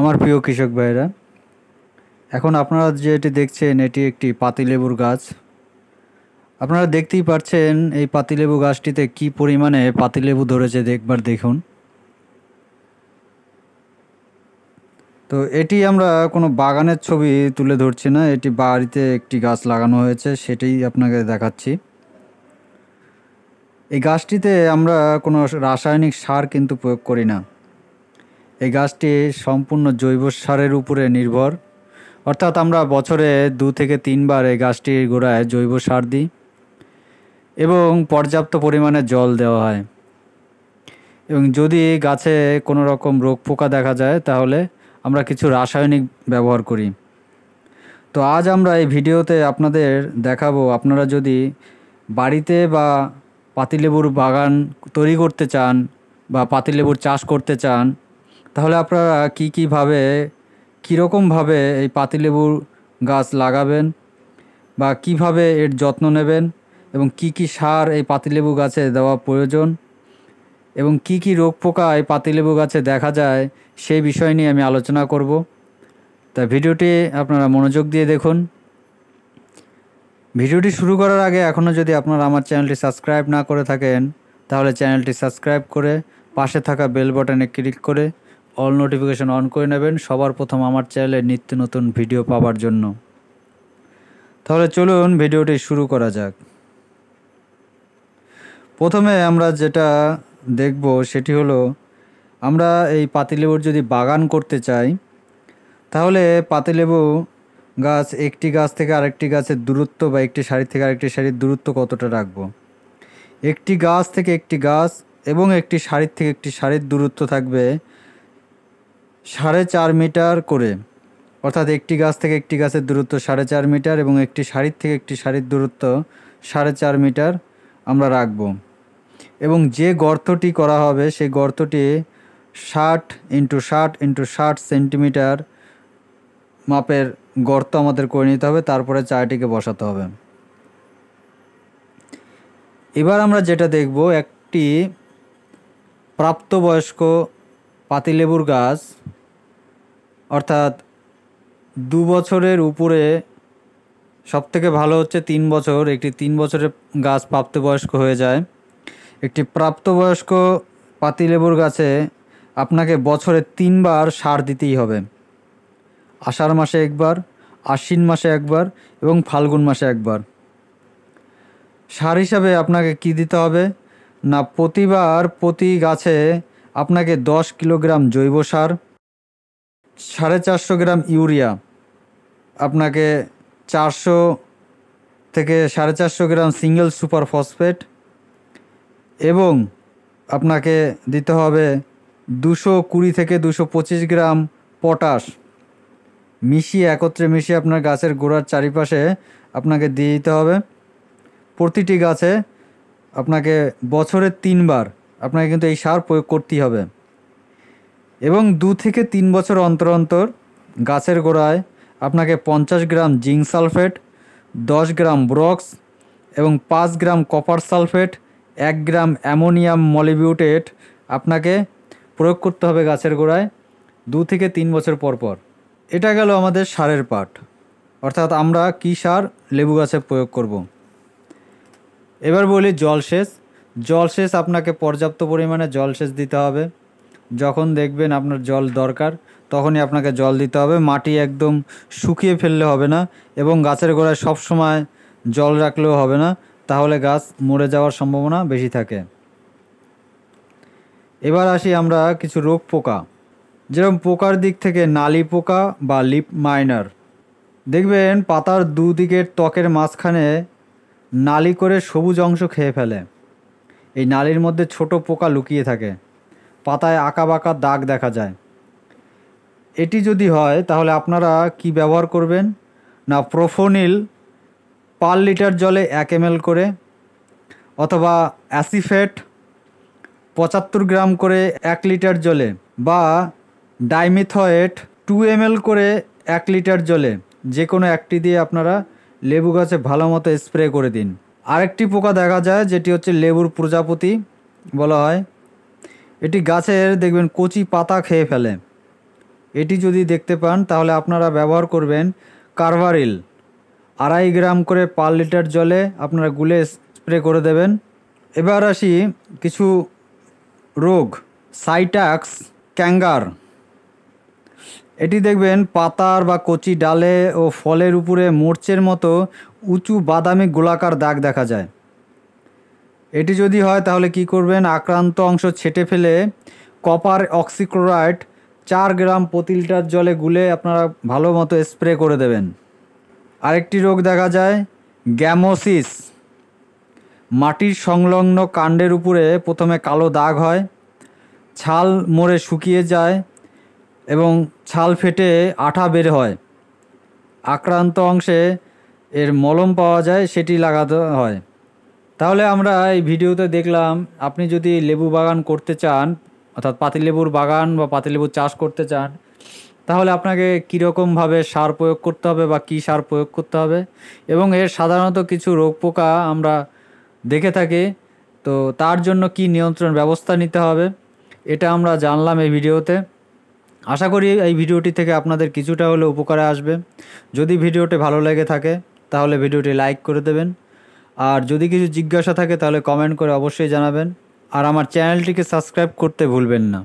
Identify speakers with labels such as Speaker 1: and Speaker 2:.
Speaker 1: আমার প্রিয় কৃষক ভাইরা এখন আপনারা যে এটি দেখছেন এটি একটি পাতিলেবুর গাছ আপনারা দেখতেই পাচ্ছেন এই পাতিলেবু গাছটিতে কি পরিমাণে পাতিলেবু ধরেছে দেখবার দেখুন তো এটি আমরা কোনো বাগানের ছবি তুলে ধরছি না এটি বাড়িতে একটি গাছ লাগানো হয়েছে সেটাই আপনাকে দেখাচ্ছি এই গাছটিতে আমরা কোনো রাসায়নিক সার কিন্তু প্রয়োগ করি না এই গাছটি সম্পূর্ণ জৈব সারের উপরে নির্ভর অর্থাৎ আমরা বছরে দু থেকে তিনবার এই গাছটির গোড়ায় জৈব সার দিই এবং পর্যাপ্ত পরিমাণে জল দেওয়া হয় এবং যদি গাছে কোনো রকম রোগ পোকা দেখা যায় তাহলে আমরা কিছু রাসায়নিক ব্যবহার করি তো আজ আমরা এই ভিডিওতে আপনাদের দেখাবো আপনারা যদি বাড়িতে বা পাতিলেবুর বাগান তৈরি করতে চান বা পাতিলেবুর চাষ করতে চান তাহলে আপনারা কী কীভাবে কীরকমভাবে এই পাতিলেবুর গাছ লাগাবেন বা কিভাবে এর যত্ন নেবেন এবং কি কি সার এই পাতিলেবু গাছে দেওয়া প্রয়োজন এবং কি কি রোগ পোকা এই পাতিলেবু গাছে দেখা যায় সেই বিষয় নিয়ে আমি আলোচনা করব তা ভিডিওটি আপনারা মনোযোগ দিয়ে দেখুন ভিডিওটি শুরু করার আগে এখনও যদি আপনারা আমার চ্যানেলটি সাবস্ক্রাইব না করে থাকেন তাহলে চ্যানেলটি সাবস্ক্রাইব করে পাশে থাকা বেল বাটনে ক্লিক করে অল নোটিফিকেশন অন করে নেবেন সবার প্রথম আমার চ্যানেলে নিত্য নতুন ভিডিও পাওয়ার জন্য তাহলে চলুন ভিডিওটি শুরু করা যাক প্রথমে আমরা যেটা দেখব সেটি হলো আমরা এই পাতিলেবুর যদি বাগান করতে চাই তাহলে পাতিলেবু গাছ একটি গাছ থেকে আরেকটি গাছের দূরত্ব বা একটি শাড়ি থেকে আরেকটি শাড়ির দূরত্ব কতটা রাখবো একটি গাছ থেকে একটি গাছ এবং একটি শাড়ির থেকে একটি শাড়ির দূরত্ব থাকবে সাড়ে চার মিটার করে অর্থাৎ একটি গাছ থেকে একটি গাছের দূরত্ব সাড়ে চার মিটার এবং একটি শাড়ির থেকে একটি শাড়ির দূরত্ব সাড়ে চার মিটার আমরা রাখব এবং যে গর্তটি করা হবে সেই গর্তটি ষাট ইন্টু ষাট ইন্টু ষাট সেন্টিমিটার মাপের গর্ত আমাদের করে নিতে হবে তারপরে চাটিকে বসাতে হবে এবার আমরা যেটা দেখব একটি প্রাপ্তবয়স্ক পাতিলেবুর গাছ অর্থাৎ দু বছরের উপরে সবথেকে ভালো হচ্ছে তিন বছর একটি তিন বছরের গাছ প্রাপ্তবয়স্ক হয়ে যায় একটি প্রাপ্তবয়স্ক পাতিলেবুর গাছে আপনাকে বছরে তিনবার সার দিতেই হবে আষাঢ় মাসে একবার আশ্বিন মাসে একবার এবং ফাল্গুন মাসে একবার সার হিসাবে আপনাকে কি দিতে হবে না প্রতিবার প্রতি গাছে আপনাকে দশ কিলোগ্রাম জৈব সার সাড়ে চারশো গ্রাম ইউরিয়া আপনাকে চারশো থেকে সাড়ে চারশো গ্রাম সিঙ্গেল সুপার ফসফেট এবং আপনাকে দিতে হবে দুশো কুড়ি থেকে দুশো পঁচিশ গ্রাম পটাশ মিশিয়ে একত্রে মিশিয়ে আপনার গাছের গোড়ার চারিপাশে আপনাকে দিয়ে দিতে হবে প্রতিটি গাছে আপনাকে বছরে তিনবার আপনাকে কিন্তু এই সার প্রয়োগ করতেই হবে এবং দু থেকে তিন বছর অন্তর অন্তর গাছের গোড়ায় আপনাকে পঞ্চাশ গ্রাম জিঙ্ক সালফেট দশ গ্রাম ব্রক্স এবং পাঁচ গ্রাম কপার সালফেট এক গ্রাম অ্যামোনিয়াম মলিবিউটেট আপনাকে প্রয়োগ করতে হবে গাছের গোড়ায় দু থেকে তিন বছর পর পর এটা গেল আমাদের সারের পাট অর্থাৎ আমরা কী সার লেবু গাছে প্রয়োগ করব। এবার বলি জলসেচ জলসেচ আপনাকে পর্যাপ্ত পরিমাণে জলসেচ দিতে হবে যখন দেখবেন আপনার জল দরকার তখনই আপনাকে জল দিতে হবে মাটি একদম শুকিয়ে ফেললে হবে না এবং গাছের গোড়ায় সবসময় জল রাখলেও হবে না তাহলে গাছ মরে যাওয়ার সম্ভাবনা বেশি থাকে এবার আসি আমরা কিছু রোগ পোকা যেরকম পোকার দিক থেকে নালি পোকা বা লিপ মাইনার দেখবেন পাতার দুদিকের ত্বকের মাঝখানে নালি করে সবুজ অংশ খেয়ে ফেলে এই নালির মধ্যে ছোট পোকা লুকিয়ে থাকে পাতায় আঁকা বাঁকা দাগ দেখা যায় এটি যদি হয় তাহলে আপনারা কি ব্যবহার করবেন না প্রোফোনিল পার লিটার জলে এক এম করে অথবা অ্যাসিফেট পঁচাত্তর গ্রাম করে এক লিটার জলে বা ডাইমিথয়েট টু এম করে এক লিটার জলে যে কোনো একটি দিয়ে আপনারা লেবু গাছে ভালো মতো স্প্রে করে দিন আরেকটি পোকা দেখা যায় যেটি হচ্ছে লেবুর প্রজাপতি বলা হয় এটি গাছের দেখবেন কচি পাতা খেয়ে ফেলে এটি যদি দেখতে পান তাহলে আপনারা ব্যবহার করবেন কারভারিল আড়াই গ্রাম করে পার লিটার জলে আপনারা গুলে স্প্রে করে দেবেন এবার আসি কিছু রোগ সাইটাক্স ক্যাঙ্গার এটি দেখবেন পাতার বা কচি ডালে ও ফলের উপরে মোর্চের মতো উঁচু বাদামি গোলাকার দাগ দেখা যায় এটি যদি হয় তাহলে কি করবেন আক্রান্ত অংশ ছেটে ফেলে কপার অক্সিক্লোরাইড চার গ্রাম প্রতি লিটার জলে গুলে আপনারা ভালো মতো স্প্রে করে দেবেন আরেকটি রোগ দেখা যায় গ্যামোসিস মাটির সংলগ্ন কাণ্ডের উপরে প্রথমে কালো দাগ হয় ছাল মরে শুকিয়ে যায় এবং ছাল ফেটে আঠা বের হয় আক্রান্ত অংশে এর মলম পাওয়া যায় সেটি লাগাতে হয় তাহলে আমরা এই ভিডিওতে দেখলাম আপনি যদি লেবু বাগান করতে চান অর্থাৎ পাতিলেবুর বাগান বা পাতিলেবুর চাষ করতে চান তাহলে আপনাকে কীরকমভাবে সার প্রয়োগ করতে হবে বা কী সার প্রয়োগ করতে হবে এবং এর সাধারণত কিছু রোগ পোকা আমরা দেখে থাকি তো তার জন্য কি নিয়ন্ত্রণ ব্যবস্থা নিতে হবে এটা আমরা জানলাম এই ভিডিওতে আশা করি এই ভিডিওটি থেকে আপনাদের কিছুটা হলে উপকারে আসবে যদি ভিডিওটি ভালো লেগে থাকে তাহলে ভিডিওটি লাইক করে দেবেন আর যদি কিছু জিজ্ঞাসা থাকে তাহলে কমেন্ট করে অবশ্যই জানাবেন আর আমার চ্যানেলটিকে সাবস্ক্রাইব করতে ভুলবেন না